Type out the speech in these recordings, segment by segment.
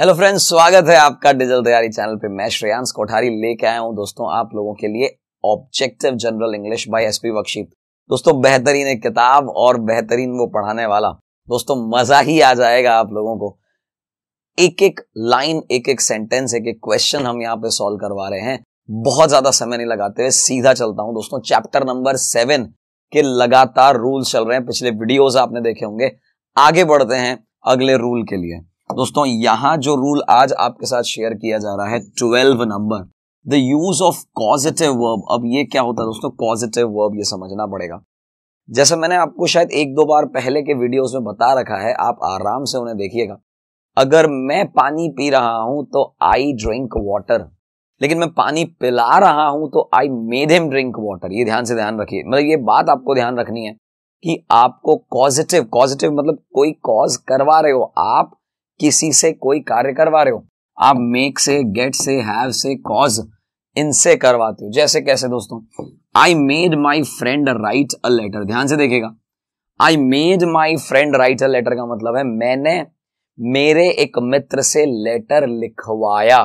hello friends स्वागत है आपका डिजिटल तैयारी चैनल पे मैं श्रेयांश कोठारी लेके आया हूँ दोस्तों आप लोगों के लिए objective general English by SP Bakshi दोस्तों बेहतरीन एक किताब और बेहतरीन वो पढ़ाने वाला दोस्तों मजा ही आ जाएगा आप लोगों को एक एक लाइन एक एक सेंटेंस एक एक क्वेश्चन हम यहाँ पे सॉल्व करवा रहे हैं बहुत ज्यादा समय नहीं लगाते हुए सीधा चलता हूं दोस्तों चैप्टर नंबर सेवन के लगातार रूल्स चल रहे हैं पिछले वीडियोज आपने देखे होंगे आगे बढ़ते हैं अगले रूल के लिए दोस्तों यहां जो रूल आज आपके साथ शेयर किया जा रहा है twelve number the use of positive verb अब ये क्या होता है दोस्तों पॉजिटिव वर्ब ये समझना पड़ेगा जैसे मैंने आपको शायद एक दो बार पहले के वीडियोस में बता रखा है आप आराम से उन्हें देखिएगा अगर मैं पानी पी रहा हूं तो आई ड्रिंक वाटर लेकिन मैं पानी पिला रहा हूं तो I made him drink water ये ध्यान से ध्यान रखिए मतलब ये बात आपको ध्यान रखनी है कि आपको पॉजिटिव पॉजिटिव मतलब कोई कॉज करवा रहे हो आप किसी से कोई कार्य करवा रहे हो आप मेक से गेट से हैव से कॉज इनसे करवाते हो जैसे कैसे दोस्तों I made my friend write a letter ध्यान से देखेगा I made my friend write a letter का मतलब है मैंने मेरे एक मित्र से लेटर लिखवाया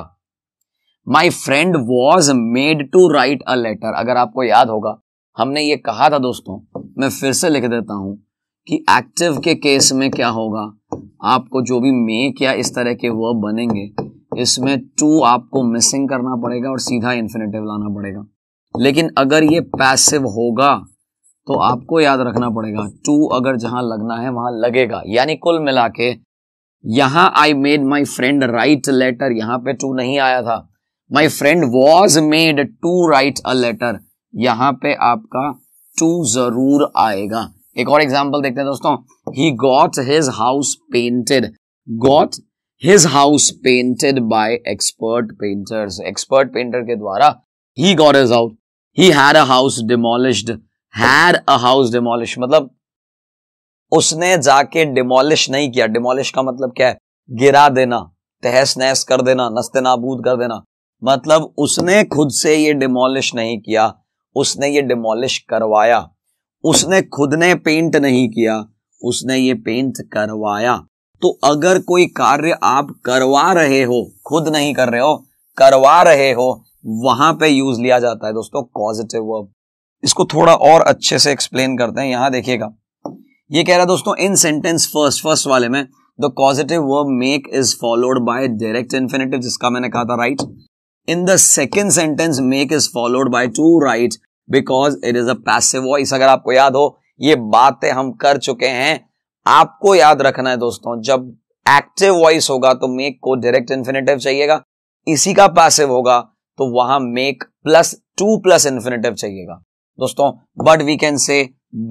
my friend was made to write a letter अगर आपको याद होगा हमने ये कहा था दोस्तों मैं फिर से लिख देता हूं कि एक्टिव के केस में क्या होगा आपको जो भी मेक या इस तरह के वर्ब बनेंगे इसमें टू आपको मिसिंग करना पड़ेगा और सीधा इन्फिनेटिव लाना पड़ेगा लेकिन अगर ये पैसिव होगा तो आपको याद रखना पड़ेगा टू अगर जहां लगना है वहां लगेगा यानी कुल मिला के यहां I made my friend write letter यहां पे टू नहीं आया था my friend was made to write a letter यहां पे आपका टू जरूर आएगा एक और एग्जाम्पल देखते हैं दोस्तों he got his house painted got his house painted by expert painters expert painter के द्वारा he got his out he had a house demolished had a house demolish मतलब उसने जाके डिमोलिश नहीं किया डिमोलिश का मतलब क्या है गिरा देना तहस नहस कर देना नस्ते नाबूद कर देना मतलब उसने खुद से ये डिमोलिश नहीं किया उसने ये डिमोलिश करवाया उसने खुद ने पेंट नहीं किया उसने ये पेंट करवाया तो अगर कोई कार्य आप करवा रहे हो खुद नहीं कर रहे हो करवा रहे हो वहां पे यूज लिया जाता है दोस्तों पॉजिटिव वर्ब इसको थोड़ा और अच्छे से एक्सप्लेन करते हैं यहां देखिएगा ये कह रहा है दोस्तों इन सेंटेंस फर्स्ट फर्स्ट वाले में the positive verb make is followed by direct infinitive जिसका मैंने कहा था write in the second sentence make is followed by to write because it is a passive voice अगर आपको याद हो ये बातें हम कर चुके हैं आपको याद रखना है दोस्तों जब एक्टिव वॉइस होगा तो मेक को डायरेक्ट इन्फिनेटिव चाहिएगा इसी का पैसिव होगा तो वहां make plus to plus infinitive चाहिएगा दोस्तों but we can say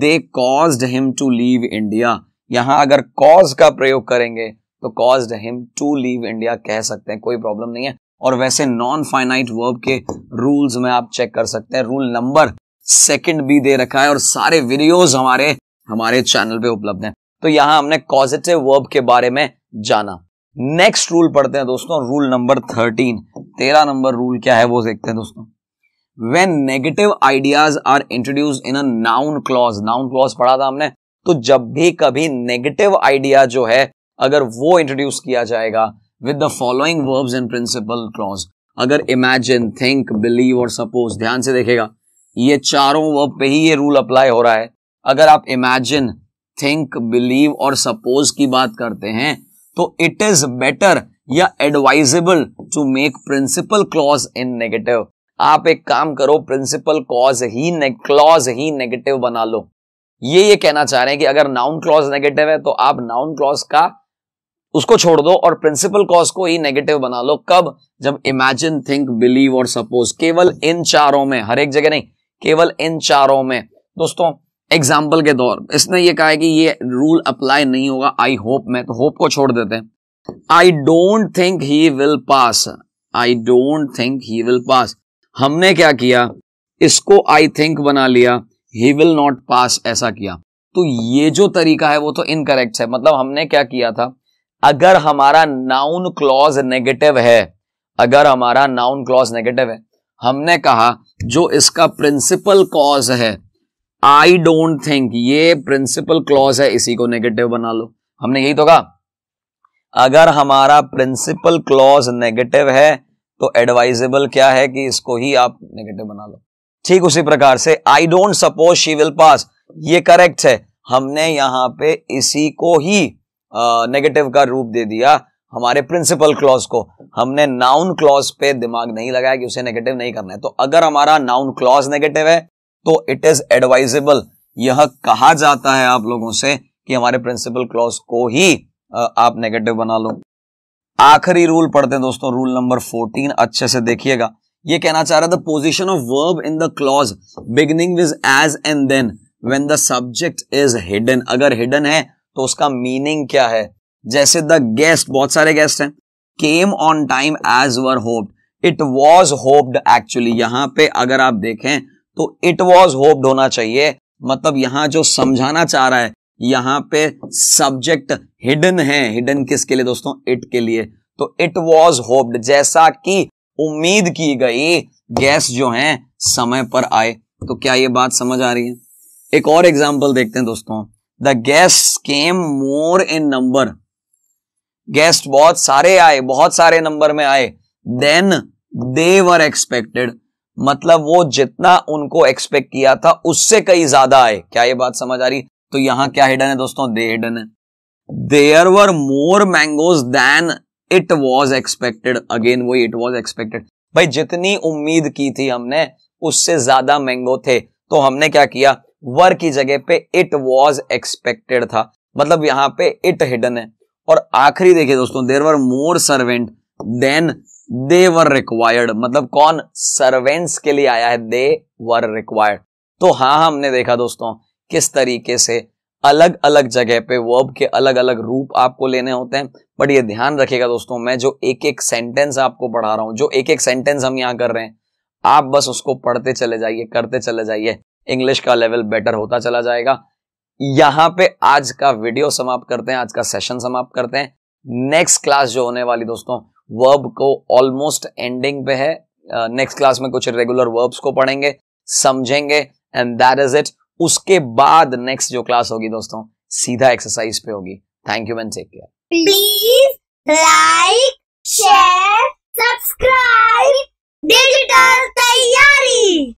they cause him to leave India यहां अगर कॉज का प्रयोग करेंगे तो caused him to leave India कह सकते हैं कोई प्रॉब्लम नहीं है और वैसे नॉन फाइनाइट वर्ब के रूल्स में आप चेक कर सकते हैं रूल नंबर सेकंड भी दे रखा है और सारे वीडियोस हमारे हमारे चैनल पे उपलब्ध हैं तो यहां हमने कॉजिटिव वर्ब के बारे में जाना नेक्स्ट रूल पढ़ते हैं दोस्तों रूल नंबर थर्टीन तेरह नंबर रूल क्या है वो देखते हैं दोस्तों when negative ideas are introduce in a noun clause noun clause पढ़ा था हमने तो जब भी कभी नेगेटिव आइडिया जो है अगर वो इंट्रोड्यूस किया जाएगा with the following verbs and principal clause अगर इमेजिन थिंक बिलीव और सपोज ध्यान से देखेगा ये चारों वर्ब पे ही ये रूल अप्लाई हो रहा है अगर आप इमेजिन थिंक बिलीव और सपोज की बात करते हैं तो इट इज बेटर या advisable to make principal clause in negative आप एक काम करो प्रिंसिपल क्लॉज ही क्लॉज ही नेगेटिव बना लो ये ये कहना चाह रहे हैं कि अगर नाउन क्लॉज नेगेटिव है तो आप नाउन क्लॉज का उसको छोड़ दो और प्रिंसिपल कॉज को ही नेगेटिव बना लो कब जब इमेजिन थिंक बिलीव और सपोज केवल इन चारों में हर एक जगह नहीं केवल इन चारों में दोस्तों एग्जाम्पल के तौर इसने ये कहा है कि ये रूल अप्लाई नहीं होगा आई होप में तो होप को छोड़ देते हैं I don't think he will pass I don't think he will pass हमने क्या किया इसको आई थिंक बना लिया ही विल नॉट पास ऐसा किया तो ये जो तरीका है वो तो इनकरेक्ट है मतलब हमने क्या किया था अगर हमारा नाउन क्लॉज नेगेटिव है अगर हमारा नाउन क्लॉज नेगेटिव है हमने कहा जो इसका प्रिंसिपल कॉज है आई डोंट थिंक ये प्रिंसिपल क्लॉज है इसी को नेगेटिव बना लो हमने यही तो कहा अगर हमारा प्रिंसिपल क्लॉज नेगेटिव है तो एडवाइजेबल क्या है कि इसको ही आप नेगेटिव बना लो ठीक उसी प्रकार से I don't suppose she will pass ये करेक्ट है हमने यहां पे इसी को ही नेगेटिव का रूप दे दिया हमारे प्रिंसिपल क्लॉज को हमने नाउन क्लॉज पे दिमाग नहीं लगाया कि उसे नेगेटिव नहीं करना है तो अगर हमारा नाउन क्लॉज नेगेटिव है तो इट इज एडवाइजेबल यह कहा जाता है आप लोगों से कि हमारे प्रिंसिपल क्लॉज को ही आप नेगेटिव बना लो आखिरी रूल पढ़ते हैं दोस्तों रूल नंबर फोर्टीन अच्छे से देखिएगा ये कहना चाह रहा था position of verb in the clause beginning with as and then when the subject is hidden अगर हिडन है तो उसका मीनिंग क्या है जैसे द गेस्ट बहुत सारे गेस्ट हैं came on time as were hoped it was hoped actually यहां पे अगर आप देखें तो इट वॉज होप्ड होना चाहिए मतलब यहां जो समझाना चाह रहा है यहां पे सब्जेक्ट हिडन है हिडन किसके लिए दोस्तों इट के लिए तो इट वॉज होप्ड जैसा कि उम्मीद की गई गैस जो है समय पर आए तो क्या ये बात समझ आ रही है एक और एग्जाम्पल देखते हैं दोस्तों the guest came more in number guest बहुत सारे आए बहुत सारे नंबर में आए देन दे वर एक्सपेक्टेड मतलब वो जितना उनको एक्सपेक्ट किया था उससे कई ज्यादा आए क्या ये बात समझ आ रही तो यहां क्या हिडन है दोस्तों दे हिडन है there were more mangoes than it was expected again वो इट वॉज एक्सपेक्टेड भाई जितनी उम्मीद की थी हमने उससे ज्यादा मैंगो थे तो हमने क्या किया वर की जगह पे इट वॉज एक्सपेक्टेड था मतलब यहां पे इट हिडन है और आखिरी देखिए दोस्तों there were more servant than they were required मतलब कौन सर्वेंट्स के लिए आया है दे वर रिक्वायर्ड तो हाँ हमने देखा दोस्तों किस तरीके से अलग अलग जगह पे वर्ब के अलग अलग रूप आपको लेने होते हैं बट ये ध्यान रखिएगा दोस्तों मैं जो एक एक सेंटेंस आपको पढ़ा रहा हूं जो एक एक सेंटेंस हम यहां कर रहे हैं आप बस उसको पढ़ते चले जाइए करते चले जाइए इंग्लिश का लेवल बेटर होता चला जाएगा यहां पे आज का वीडियो समाप्त करते हैं आज का सेशन समाप्त करते हैं नेक्स्ट क्लास जो होने वाली दोस्तों वर्ब को ऑलमोस्ट एंडिंग पे है नेक्स्ट uh, क्लास में कुछ रेगुलर वर्ब्स को पढ़ेंगे समझेंगे एंड दैट इज इट उसके बाद नेक्स्ट जो क्लास होगी दोस्तों सीधा एक्सरसाइज पे होगी thank you and take care please like share subscribe digital तैयारी